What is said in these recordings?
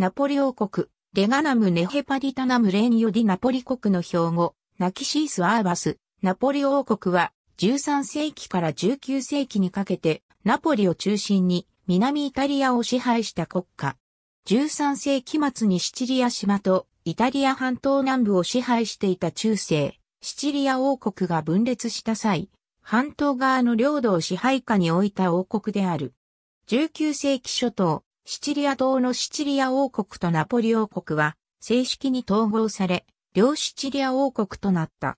ナポリ王国、レガナムネヘパディタナムレン・ニディナポリ国の標語、ナキシース・アーバス、ナポリ王国は13世紀から19世紀にかけてナポリを中心に南イタリアを支配した国家。13世紀末にシチリア島とイタリア半島南部を支配していた中世、シチリア王国が分裂した際、半島側の領土を支配下に置いた王国である。19世紀初頭、シチリア島のシチリア王国とナポリ王国は正式に統合され、両シチリア王国となった。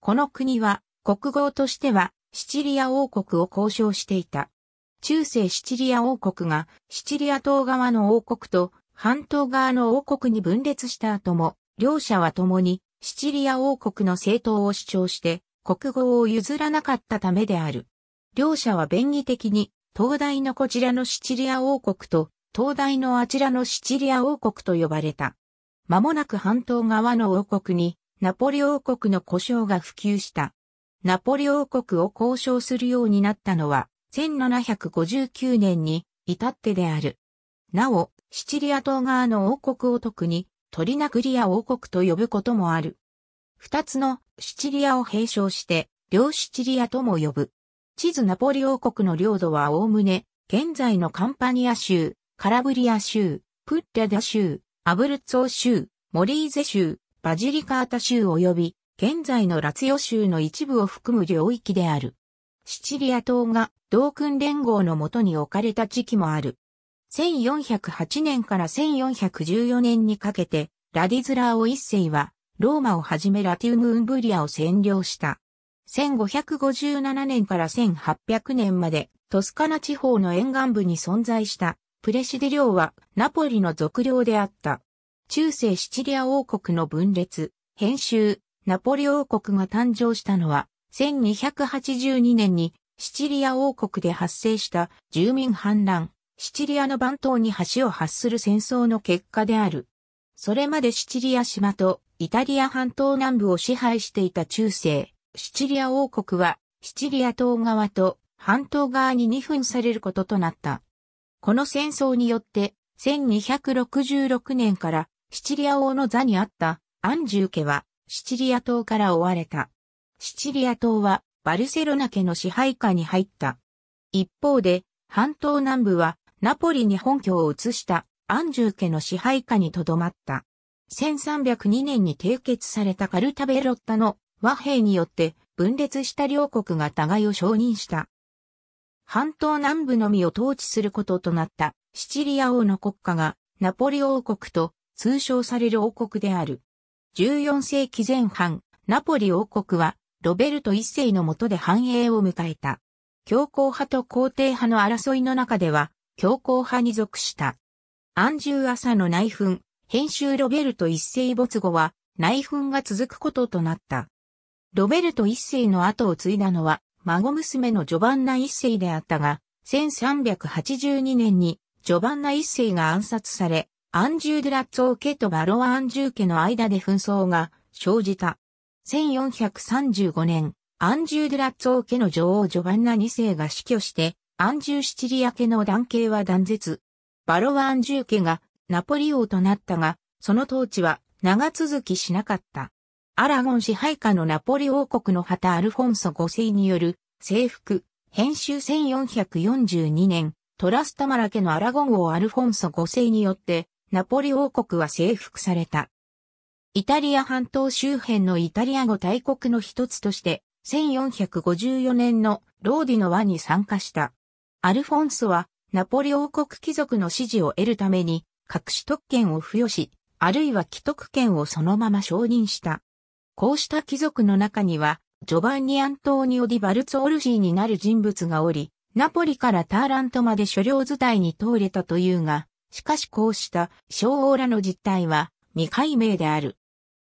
この国は国号としてはシチリア王国を交渉していた。中世シチリア王国がシチリア島側の王国と半島側の王国に分裂した後も、両者は共にシチリア王国の政党を主張して国語を譲らなかったためである。両者は便宜的に東大のこちらのシチリア王国と東大のあちらのシチリア王国と呼ばれた。間もなく半島側の王国に、ナポリ王国の故障が普及した。ナポリ王国を交渉するようになったのは、1759年に至ってである。なお、シチリア島側の王国を特に、トリナクリア王国と呼ぶこともある。二つのシチリアを併称して、両シチリアとも呼ぶ。地図ナポリ王国の領土はおおむね、現在のカンパニア州、カラブリア州、プッレダ州、アブルツォ州、モリーゼ州、バジリカータ州及び、現在のラツヨ州の一部を含む領域である。シチリア島が同訓連合のもとに置かれた時期もある。1408年から1414年にかけて、ラディズラーオ一世は、ローマをはじめラティウム・ウンブリアを占領した。1557年から1800年まで、トスカナ地方の沿岸部に存在したプレシデ領はナポリの属領であった。中世シチリア王国の分裂、編集、ナポリ王国が誕生したのは、1282年にシチリア王国で発生した住民反乱、シチリアの番頭に橋を発する戦争の結果である。それまでシチリア島とイタリア半島南部を支配していた中世、シチリア王国はシチリア島側と半島側に2分されることとなった。この戦争によって、1266年からシチリア王の座にあったアンジュ家はシチリア島から追われた。シチリア島はバルセロナ家の支配下に入った。一方で、半島南部はナポリに本拠を移したアンジュ家の支配下にとどまった。1302年に締結されたカルタベロッタの和平によって分裂した両国が互いを承認した。半島南部のみを統治することとなったシチリア王の国家がナポリ王国と通称される王国である。14世紀前半、ナポリ王国はロベルト一世の下で繁栄を迎えた。強硬派と皇帝派の争いの中では、強硬派に属した。アンジュー朝の内紛、編集ロベルト一世没後は内紛が続くこととなった。ロベルト一世の後を継いだのは孫娘のジョバンナ一世であったが、1382年にジョバンナ一世が暗殺され、アンジュ・ドデラッツォ家とバロア・アンジュー家の間で紛争が生じた。1435年、アンジュ・ドデラッツォ家の女王ジョバンナ二世が死去して、アンジュ・ー・シチリア家の男系は断絶。バロア・アンジュー家がナポリ王となったが、その統治は長続きしなかった。アラゴン支配下のナポリ王国の旗アルフォンソ5世による征服、編集1442年、トラスタマラ家のアラゴン王アルフォンソ5世によって、ナポリ王国は征服された。イタリア半島周辺のイタリア語大国の一つとして、1454年のローディの和に参加した。アルフォンソは、ナポリ王国貴族の支持を得るために、隠し特権を付与し、あるいは既得権をそのまま承認した。こうした貴族の中には、ジョバンニ・アントーニオ・ディ・バルツオルジーになる人物がおり、ナポリからターラントまで所領図体に通れたというが、しかしこうした小王らの実態は未解明である。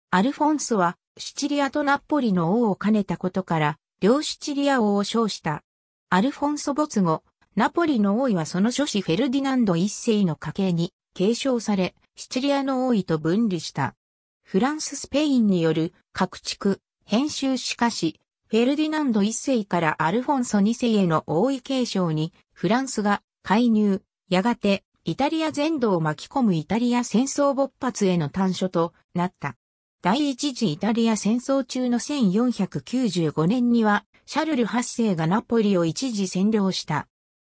アルフォンスはシチリアとナポリの王を兼ねたことから、両シチリア王を称した。アルフォンソ没後、ナポリの王位はその諸子フェルディナンド一世の家系に継承され、シチリアの王位と分離した。フランススペインによる各地区、編集しかし、フェルディナンド一世からアルフォンソ二世への王位継承にフランスが介入、やがてイタリア全土を巻き込むイタリア戦争勃発への端緒となった。第一次イタリア戦争中の1495年にはシャルル8世がナポリを一時占領した。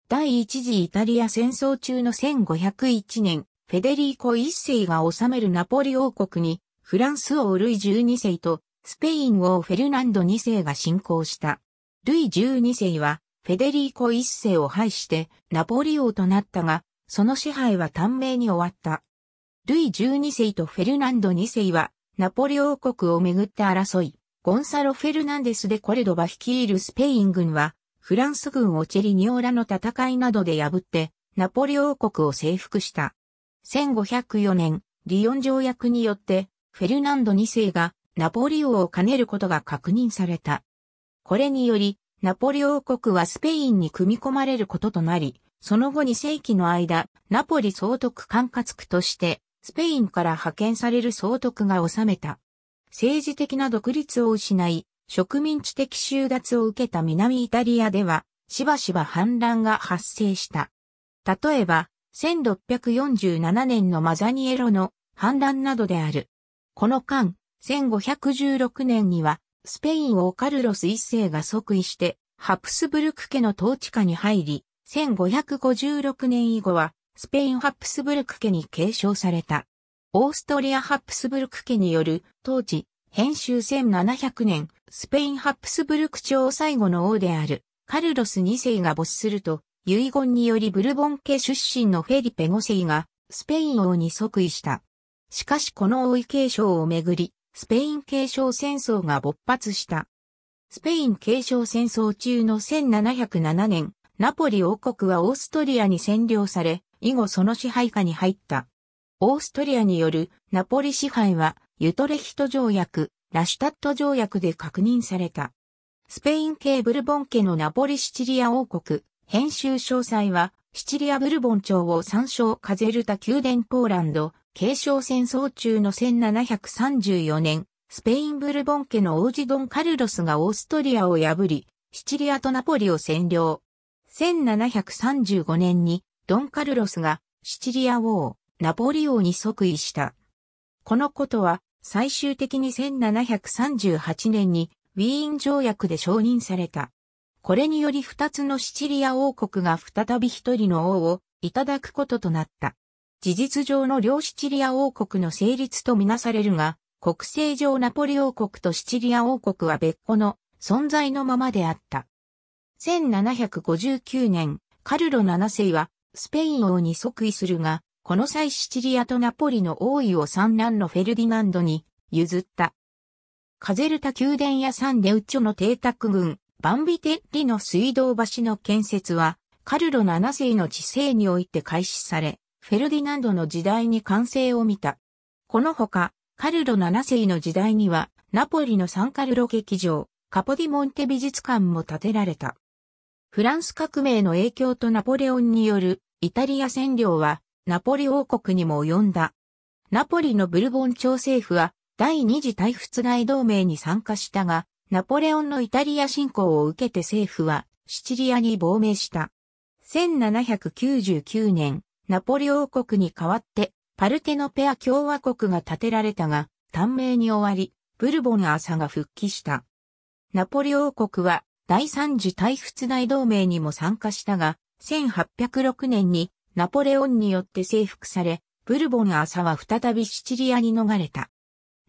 第一次イタリア戦争中の1501年、フェデリーコ一世が治めるナポリ王国にフランス王ルイ12世とスペイン王フェルナンド2世が侵攻した。ルイ12世はフェデリーコ1世を廃してナポリ王となったが、その支配は短命に終わった。ルイ12世とフェルナンド2世はナポリ王国をめぐって争い、ゴンサロ・フェルナンデスでコレドバ率いるスペイン軍は、フランス軍をチェリニオラの戦いなどで破って、ナポリ王国を征服した。1504年、リヨン条約によって、フェルナンド2世がナポリ王を兼ねることが確認された。これにより、ナポリ王国はスペインに組み込まれることとなり、その後2世紀の間、ナポリ総督管轄区として、スペインから派遣される総督が治めた。政治的な独立を失い、植民地的収奪を受けた南イタリアでは、しばしば反乱が発生した。例えば、1647年のマザニエロの反乱などである。この間、1516年には、スペインをカルロス一世が即位して、ハプスブルク家の統治下に入り、1556年以後は、スペインハプスブルク家に継承された。オーストリアハプスブルク家による統治、編集1700年、スペインハプスブルク朝最後の王である、カルロス2世が没すると、遺言によりブルボン家出身のフェリペ五世が、スペイン王に即位した。しかしこの王位継承をめぐり、スペイン継承戦争が勃発した。スペイン継承戦争中の1707年、ナポリ王国はオーストリアに占領され、以後その支配下に入った。オーストリアによるナポリ支配は、ユトレヒト条約、ラシュタット条約で確認された。スペイン系ブルボン家のナポリシチリア王国、編集詳細は、シチリアブルボン朝を参照カゼルタ宮殿ポーランド、継承戦争中の1734年、スペインブルボン家の王子ドン・カルロスがオーストリアを破り、シチリアとナポリを占領。1735年にドン・カルロスがシチリア王、ナポリ王に即位した。このことは最終的に1738年にウィーン条約で承認された。これにより二つのシチリア王国が再び一人の王をいただくこととなった。事実上の両シチリア王国の成立とみなされるが、国勢上ナポリ王国とシチリア王国は別個の存在のままであった。1759年、カルロ7世はスペイン王に即位するが、この際シチリアとナポリの王位を三男のフェルディナンドに譲った。カゼルタ宮殿やサンデウチョの邸宅群、バンビテッリの水道橋の建設は、カルロ7世の治世において開始され、フェルディナンドの時代に完成を見た。このほか、カルロ7世の時代には、ナポリのサンカルロ劇場、カポディモンテ美術館も建てられた。フランス革命の影響とナポレオンによるイタリア占領はナポリ王国にも及んだ。ナポリのブルボン朝政府は第二次大仏外同盟に参加したが、ナポレオンのイタリア侵攻を受けて政府はシチリアに亡命した。1799年、ナポリ王国に代わって、パルテノペア共和国が建てられたが、短命に終わり、ブルボン朝が復帰した。ナポリ王国は第三次大仏大同盟にも参加したが、1806年にナポレオンによって征服され、ブルボン朝は再びシチリアに逃れた。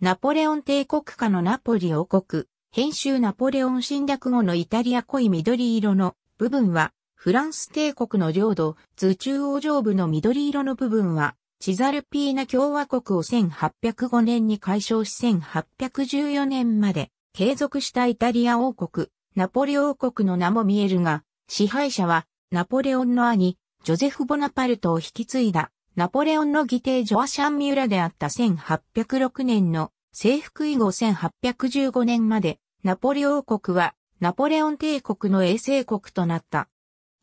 ナポレオン帝国下のナポリ王国、編集ナポレオン侵略後のイタリア濃い緑色の部分はフランス帝国の領土、図中央上部の緑色の部分は、チザルピーナ共和国を1805年に解消し1814年まで継続したイタリア王国、ナポレ王国の名も見えるが、支配者はナポレオンの兄、ジョゼフ・ボナパルトを引き継いだ、ナポレオンの義弟ジョアシャン・ミュラであった1806年の征服以後1815年まで、ナポレ王国はナポレオン帝国の衛星国となった。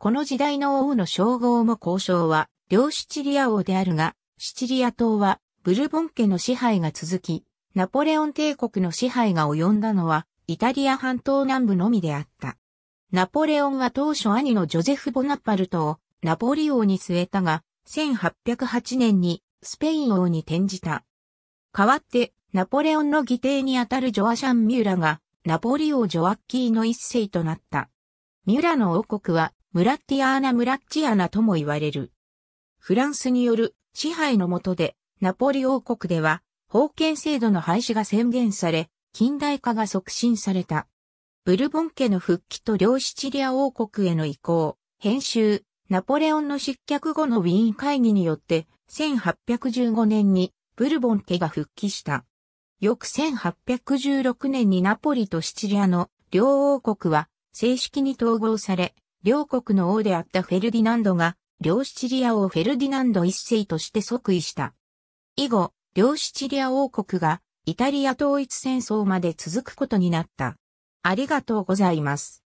この時代の王の称号も交渉は、両シチリア王であるが、シチリア島は、ブルボン家の支配が続き、ナポレオン帝国の支配が及んだのは、イタリア半島南部のみであった。ナポレオンは当初兄のジョゼフ・ボナパルトをナポリ王に据えたが、1808年にスペイン王に転じた。代わって、ナポレオンの義弟にあたるジョアシャン・ミューラが、ナポリ王ジョアッキーの一世となった。ミューラの王国はムラッティアーナ・ムラッチアナとも言われる。フランスによる支配の下で、ナポリ王国では、封建制度の廃止が宣言され、近代化が促進された。ブルボン家の復帰と両シチリア王国への移行、編集、ナポレオンの失脚後のウィーン会議によって、1815年にブルボン家が復帰した。翌1816年にナポリとシチリアの両王国は正式に統合され、両国の王であったフェルディナンドが、両シチリア王フェルディナンド一世として即位した。以後、両シチリア王国がイタリア統一戦争まで続くことになった。ありがとうございます。